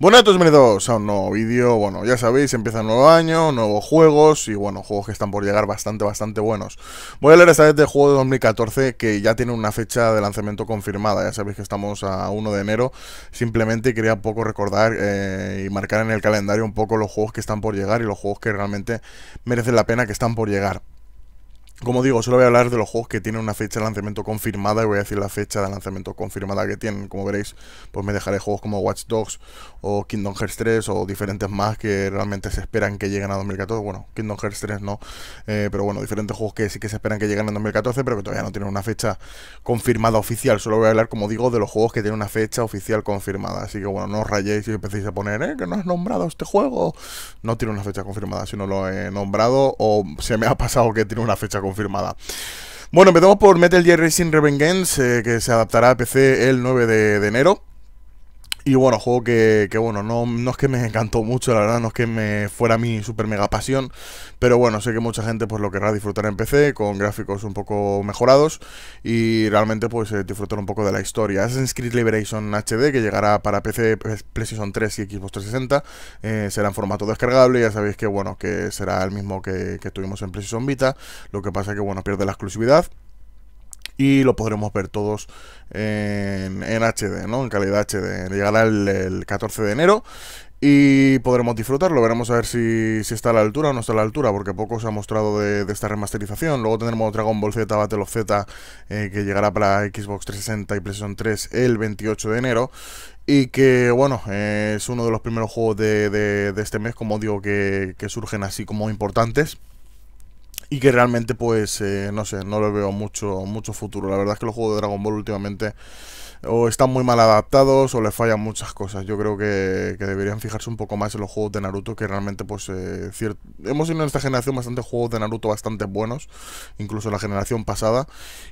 Buenas, bienvenidos a un nuevo vídeo, bueno, ya sabéis, empieza un nuevo año, nuevos juegos y bueno, juegos que están por llegar bastante, bastante buenos. Voy a leer esta vez de juego de 2014 que ya tiene una fecha de lanzamiento confirmada, ya sabéis que estamos a 1 de enero, simplemente quería un poco recordar eh, y marcar en el calendario un poco los juegos que están por llegar y los juegos que realmente merecen la pena que están por llegar. Como digo, solo voy a hablar de los juegos que tienen una fecha de lanzamiento confirmada y voy a decir la fecha de lanzamiento confirmada que tienen. Como veréis, pues me dejaré juegos como Watch Dogs o Kingdom Hearts 3 o diferentes más que realmente se esperan que lleguen a 2014. Bueno, Kingdom Hearts 3 no, eh, pero bueno, diferentes juegos que sí que se esperan que lleguen en 2014, pero que todavía no tienen una fecha confirmada oficial. Solo voy a hablar, como digo, de los juegos que tienen una fecha oficial confirmada. Así que bueno, no os rayéis y empecéis a poner, eh, que no has nombrado este juego. No tiene una fecha confirmada, si no lo he nombrado o se me ha pasado que tiene una fecha confirmada confirmada. Bueno, empezamos por Metal Gear Racing Revengeance, eh, que se adaptará a PC el 9 de enero. Y bueno, juego que, bueno, no, no, es que me encantó mucho, la verdad, no es que me fuera mi super mega pasión, pero bueno, sé que mucha gente pues lo querrá disfrutar en PC con gráficos un poco mejorados y realmente pues eh, disfrutar un poco de la historia. Assassin's Creed Liberation HD que llegará para PC, pues, PlayStation 3 y Xbox 360, eh, será en formato descargable, ya sabéis que bueno, que será el mismo que, que tuvimos en PlayStation Vita, lo que pasa que bueno, pierde la exclusividad y lo podremos ver todos en, HD, ¿no? En calidad HD. Llegará el, 14 de enero y podremos disfrutarlo. Veremos a ver si, está a la altura o no está a la altura, porque poco se ha mostrado de, esta remasterización. Luego tendremos Dragon Ball Z Battle of Z, eh, que llegará para Xbox 360 y PlayStation 3 el 28 de enero. Y que, bueno, eh, es uno de los primeros juegos de, este mes, como digo, que surgen así como importantes y que realmente pues eh, no sé no lo veo mucho mucho futuro la verdad es que los juegos de Dragon Ball últimamente o están muy mal adaptados o les fallan muchas cosas yo creo que, deberían fijarse un poco más en los juegos de Naruto que realmente pues eh, hemos tenido en esta generación bastante juegos de Naruto bastante buenos incluso la generación pasada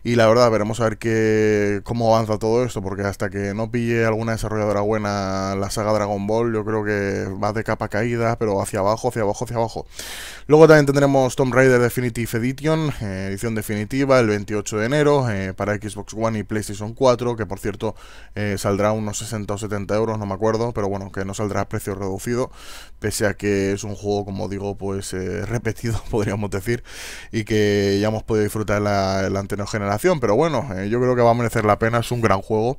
y la verdad veremos a ver qué cómo avanza todo esto porque hasta que no pille alguna desarrolladora buena la saga Dragon Ball yo creo que va de capa caída pero hacia abajo hacia abajo hacia abajo luego también tendremos Tomb Raider de Edition, eh, edición definitiva, el 28 de enero eh, para Xbox One y PlayStation 4, que por cierto eh, saldrá unos 60 o 70 euros, no me acuerdo, pero bueno, que no saldrá a precio reducido, pese a que es un juego, como digo, pues repetido, podríamos decir, y que ya hemos podido disfrutar la, la anterior generación, pero bueno, yo creo que va a merecer la pena, es un gran juego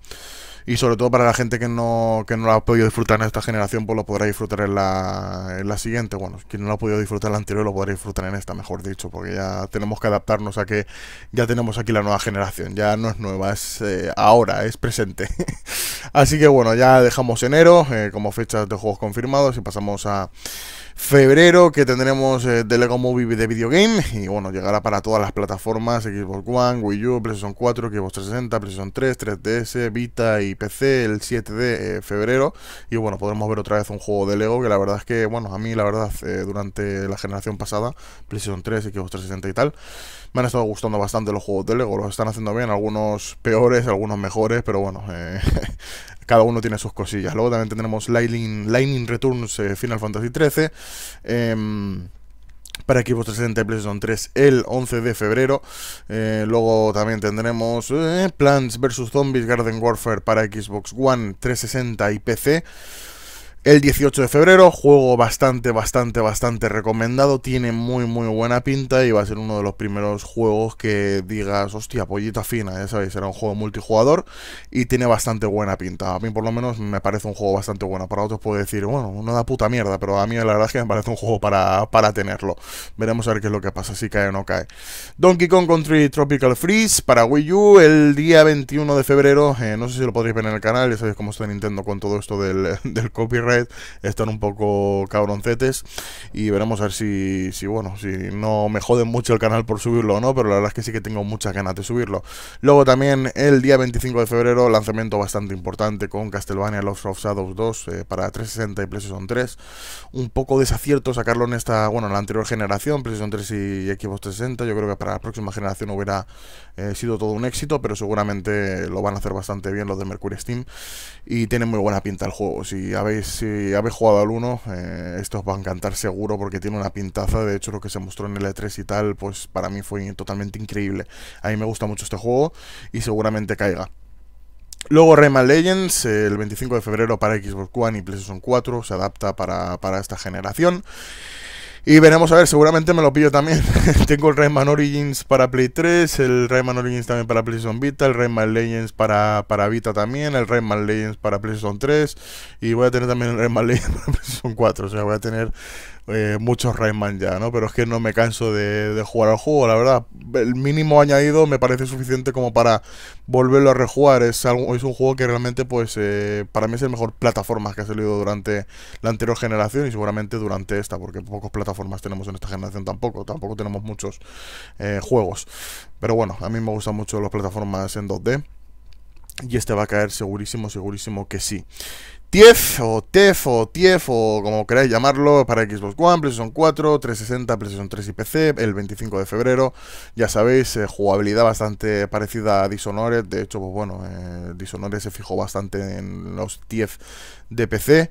y sobre todo para la gente que no, que no ha podido disfrutar en esta generación, pues lo podrá disfrutar en la, siguiente. Bueno, quien no lo ha podido disfrutar en la anterior, lo podrá disfrutar en esta, mejor dicho, porque ya tenemos que adaptarnos a que ya tenemos aquí la nueva generación. Ya no es nueva, es eh, ahora, es presente. Así que bueno, ya dejamos enero eh, como fechas de juegos confirmados y pasamos a febrero que tendremos eh, The Lego Movie de Video y bueno, llegará para todas las plataformas Xbox One, Wii U, PlayStation 4, Xbox 360, PlayStation 3, 3DS, Vita y PC el 7 de eh, febrero y bueno, podremos ver otra vez un juego de Lego que la verdad es que, bueno, a mí la verdad eh, durante la generación pasada, PlayStation 3, Xbox 360 y tal, me han estado gustando bastante los juegos de Lego, los están haciendo bien, algunos peores, algunos mejores, pero bueno, cada uno tiene sus cosillas. Luego también tendremos Lightning, Lightning Returns eh, Final Fantasy XIII. Em, para equipos 360 y PlayStation 3 el 11 de febrero. Eh, luego también tendremos eh, Plants vs. Zombies Garden Warfare para Xbox One 360 y PC. El 18 de febrero, juego bastante, bastante, bastante recomendado. Tiene muy, muy buena pinta y va a ser uno de los primeros juegos que digas, hostia, pollita fina, ya sabéis, será un juego multijugador y tiene bastante buena pinta. A mí, por lo menos, me parece un juego bastante bueno. Para otros puede decir, bueno, no da puta mierda, pero a mí la verdad es que me parece un juego para, tenerlo. Veremos a ver qué es lo que pasa, si cae o no cae. Donkey Kong Country Tropical Freeze para Wii U el día 21 de febrero. Eh, no sé si lo podréis ver en el canal, ya sabéis cómo está Nintendo con todo esto del copyright están un poco cabroncetes y veremos a ver si, bueno, si no me joden mucho el canal por subirlo o no, pero la verdad es que sí que tengo muchas ganas de subirlo. Luego también el día 25 de febrero, lanzamiento bastante importante con Castlevania Lost of Shadows 2 eh, para 360 y PlayStation 3. Un poco desacierto sacarlo en esta, bueno, en la anterior generación, PlayStation 3 y Xbox 360. Yo creo que para la próxima generación hubiera eh, sido todo un éxito, pero seguramente lo van a hacer bastante bien los de Mercury Steam y tiene muy buena pinta el juego. Si habéis si habéis jugado al 1, eh, esto os va a encantar seguro porque tiene una pintaza. De hecho, lo que se mostró en el E3 y tal, pues para mí fue totalmente increíble. A mí me gusta mucho este juego y seguramente caiga. Luego Rayman Legends, el 25 de febrero para Xbox One y PlayStation 4, se adapta para, para esta generación. Y veremos a ver, seguramente me lo pillo también. Tengo el Rayman Origins para Play 3, el Rayman Origins también para PlayStation Vita, el Rayman Legends para, para Vita también, el Rayman Legends para PlayStation 3 y voy a tener también el Rayman Legends para PlayStation 4. O sea, voy a tener eh, muchos Rayman ya, ¿no? Pero es que no me canso de, jugar al juego, la verdad. El mínimo añadido me parece suficiente como para volverlo a rejugar. Es, algo, es un juego que realmente, pues, eh, para mí es el mejor plataforma que ha salido durante la anterior generación y seguramente durante esta, porque pocas plataformas tenemos en esta generación tampoco. Tampoco tenemos muchos eh, juegos. Pero bueno, a mí me gustan mucho las plataformas en 2D. Y este va a caer segurísimo, segurísimo que sí. TIEF o TEF o TIEF o como queráis llamarlo para Xbox One, PlayStation 4, 360, PlayStation 3 y PC el 25 de febrero. Ya sabéis, eh, jugabilidad bastante parecida a Dishonored. De hecho, pues bueno, eh, Dishonored se fijó bastante en los TIEF de PC.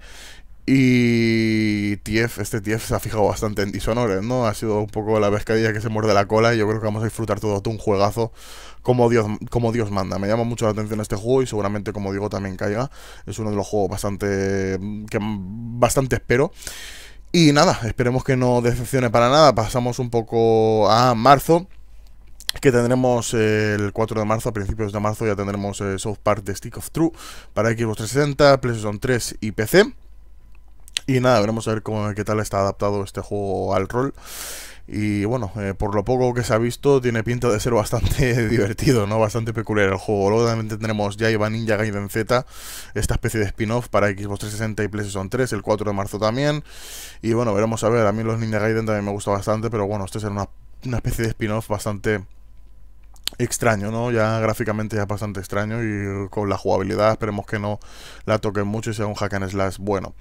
Y TF, este TIEF se ha fijado bastante en Dishonored, ¿no? Ha sido un poco la pescadilla que se muerde la cola y yo creo que vamos a disfrutar todo un juegazo como Dios, como Dios manda. Me llama mucho la atención este juego y seguramente, como digo, también caiga. Es uno de los juegos bastante. que bastante espero. Y nada, esperemos que no decepcione para nada. Pasamos un poco a marzo que tendremos el 4 de marzo, a principios de marzo ya tendremos eh, South Park de Stick of True para Xbox 360, PlayStation 3 y PC. Y nada, veremos a ver cómo, qué tal está adaptado este juego al rol. Y bueno, eh, por lo poco que se ha visto, tiene pinta de ser bastante divertido, ¿no? Bastante peculiar el juego. Luego también tendremos ya Ivan Ninja Gaiden Z, esta especie de spin-off para Xbox 360 y PlayStation 3, el 4 de marzo también. Y bueno, veremos a ver. A mí los Ninja Gaiden también me gusta bastante, pero bueno, este será una especie de spin-off bastante extraño, ¿no? Ya gráficamente ya bastante extraño y con la jugabilidad esperemos que no la toquen mucho y sea un hack and slash bueno.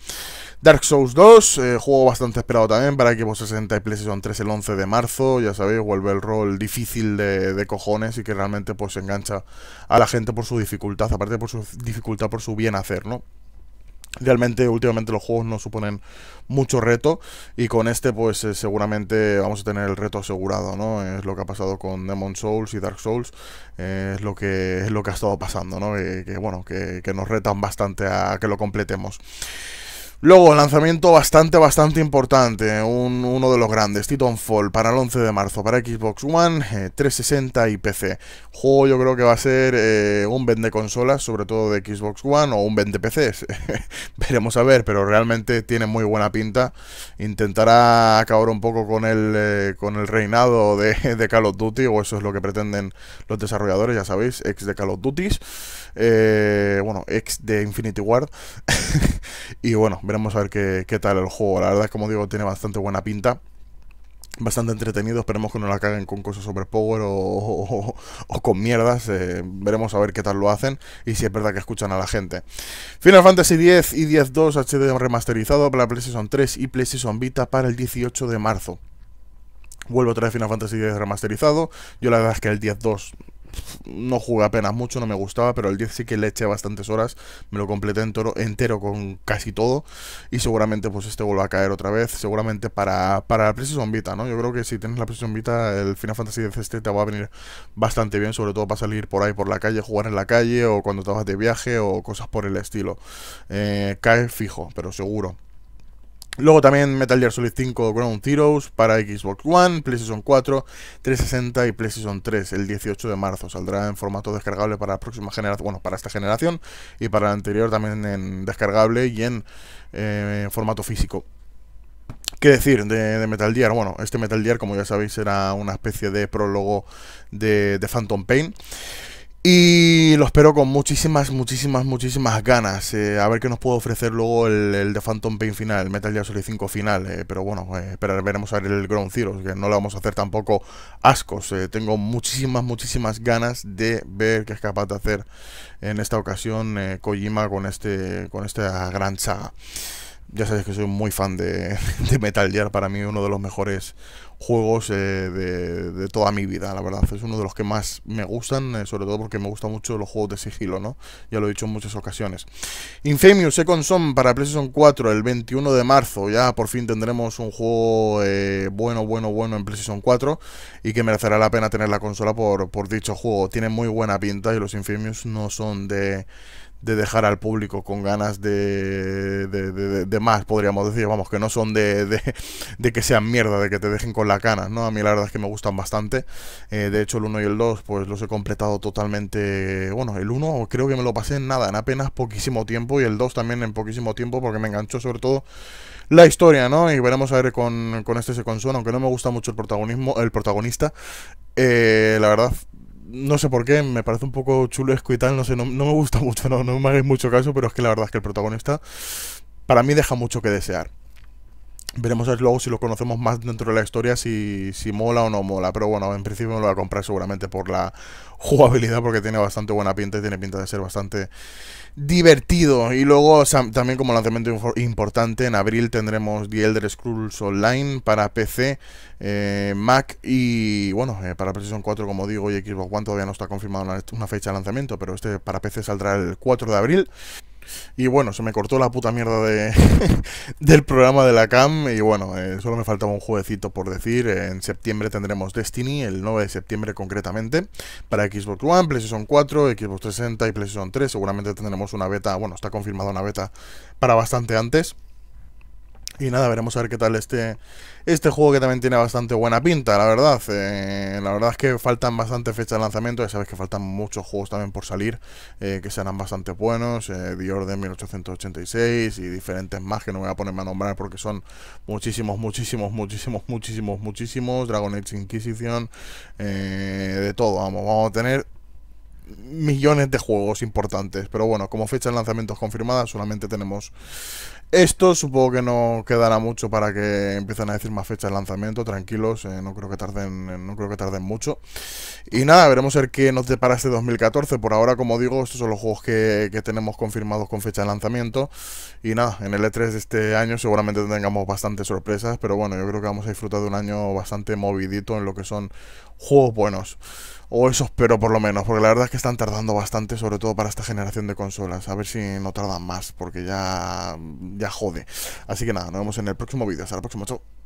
Dark Souls 2, eh, juego bastante esperado también para Xbox 60 y PlayStation 3 el 11 de marzo, ya sabéis, vuelve el rol difícil de, de, cojones y que realmente pues engancha a la gente por su dificultad, aparte por su dificultad, por su bien hacer, ¿no? Realmente últimamente los juegos no suponen mucho reto y con este pues eh, seguramente vamos a tener el reto asegurado, ¿no? Es lo que ha pasado con Demon Souls y Dark Souls, eh, es, lo que, es lo que ha estado pasando, ¿no? Que, bueno, que nos retan bastante a que lo completemos. Luego, lanzamiento bastante, bastante importante, uno de los grandes, Titanfall, para el 11 de marzo, para Xbox One, 360 eh, y PC. Juego yo creo que va a ser un eh, un vende consolas, sobre todo de Xbox One, o un vende PCs. Veremos a ver, pero realmente tiene muy buena pinta. Intentará acabar un poco con el, eh, con el reinado de, de, Call of Duty, o eso es lo que pretenden los desarrolladores, ya sabéis, ex de Call of Duty, bueno, ex de Infinity Ward. y bueno, veremos a ver qué, tal el juego. La verdad, es como digo, tiene bastante buena pinta bastante entretenido. Esperemos que no la caguen con cosas overpower o, o, con mierdas. Eh, veremos a ver qué tal lo hacen y si es verdad que escuchan a la gente. Final Fantasy X y X-2 HD remasterizado para PlayStation 3 y PlayStation Vita para el 18 de marzo. Vuelvo otra vez Final Fantasy X remasterizado. Yo la verdad es que el 10 X-2 no jugué apenas mucho, no me gustaba, pero el 10 sí que le eché bastantes horas, me lo completé entero, entero con casi todo y seguramente pues este vuelva a caer otra vez, seguramente para, la PlayStation Vita, ¿no? Yo creo que si tienes la presión Vita, el Final Fantasy X este te va a venir bastante bien, sobre todo para salir por ahí por la calle, jugar en la calle o cuando te vas de viaje o cosas por el estilo. Eh, cae fijo, pero seguro. Luego también Metal Gear Solid 5 Ground Heroes para Xbox One, PlayStation 4, 360 y PlayStation 3 el 18 de marzo. Saldrá en formato descargable para la próxima generación, bueno, para esta generación y para la anterior también en descargable y en eh, formato físico. ¿Qué decir de, Metal Gear? Bueno, este Metal Gear, como ya sabéis, era una especie de prólogo de, de Phantom Pain. Y lo espero con muchísimas, muchísimas, muchísimas ganas. Eh, a ver qué nos puede ofrecer luego el, el de Phantom Pain final, el Metal Gear Solid 5 final. Eh, pero bueno, eh, veremos a ver el Ground Zero, que no lo vamos a hacer tampoco ascos. Eh, tengo muchísimas, muchísimas ganas de ver qué es capaz de hacer en esta ocasión Kojima con, este, con esta gran saga. Ya sabéis que soy muy fan de, Metal Gear, para mí uno de los mejores juegos eh, de, toda mi vida, la verdad. Es uno de los que más me gustan, eh, sobre todo porque me gustan mucho los juegos de sigilo, ¿no? Ya lo he dicho en muchas ocasiones. Infamous Second Son para PlayStation 4 el 21 de marzo. Ya por fin tendremos un juego eh, bueno, bueno, bueno en PlayStation 4 y que merecerá la pena tener la consola por, por dicho juego. Tiene muy buena pinta y los Infamous no son de de dejar al público con ganas de, de, de, más, podríamos decir, vamos, que no son de, que sean mierda, de que te dejen con la cana, ¿no? A mí la verdad es que me gustan bastante, eh, de hecho el 1 y el 2 pues los he completado totalmente, bueno, el 1 creo que me lo pasé en nada, en apenas poquísimo tiempo y el 2 también en poquísimo tiempo porque me enganchó sobre todo la historia, ¿no? Y veremos a ver con, este se consuela aunque no me gusta mucho el protagonismo, el protagonista, eh, la verdad no sé por qué, me parece un poco chulesco y tal, no sé, no, me gusta mucho, no, no me hagáis mucho caso, pero es que la verdad es que el protagonista para mí deja mucho que desear. Veremos luego si lo conocemos más dentro de la historia, si, si mola o no mola. Pero bueno, en principio me lo voy a comprar seguramente por la jugabilidad, porque tiene bastante buena pinta y tiene pinta de ser bastante divertido. Y luego también como lanzamiento importante, en abril tendremos The Elder Scrolls Online para PC, eh, Mac y bueno, eh, para PlayStation 4 como digo y Xbox One todavía no está confirmado una fecha de lanzamiento, pero este para PC saldrá el 4 de abril. Y bueno, se me cortó la puta mierda del programa de la CAM. Y bueno, eh, solo me faltaba un jueguecito por decir. En septiembre tendremos Destiny, el 9 de septiembre concretamente, para Xbox One, PlayStation 4, Xbox 360 y PlayStation 3. Seguramente tendremos una beta, bueno, está confirmada una beta para bastante antes. Y nada, veremos a ver qué tal este, este juego que también tiene bastante buena pinta, la verdad. Eh, la verdad es que faltan bastante fechas de lanzamiento, ya sabes que faltan muchos juegos también por salir, eh, que serán bastante buenos. Eh, The Order 1886 y diferentes más que no voy a ponerme a nombrar porque son muchísimos, muchísimos, muchísimos, muchísimos, muchísimos. Dragon Age Inquisition, eh, de todo, vamos, vamos a tener millones de juegos importantes. Pero bueno, como fecha de es confirmada, solamente tenemos esto supongo que no quedará mucho para que empiecen a decir más fechas de lanzamiento, tranquilos, eh, no creo que tarden, eh, no creo que tarden mucho. Y nada, veremos el qué nos depara este 2014. Por ahora, como digo, estos son los juegos que, que tenemos confirmados con fecha de lanzamiento. Y nada, en el E3 de este año seguramente tengamos bastantes sorpresas, pero bueno, yo creo que vamos a disfrutar de un año bastante movidito en lo que son juegos buenos. O eso espero por lo menos, porque la verdad es que están tardando bastante, sobre todo para esta generación de consolas. A ver si no tardan más, porque ya ya jode. Así que nada, nos vemos en el próximo vídeo. Hasta la próxima, chao.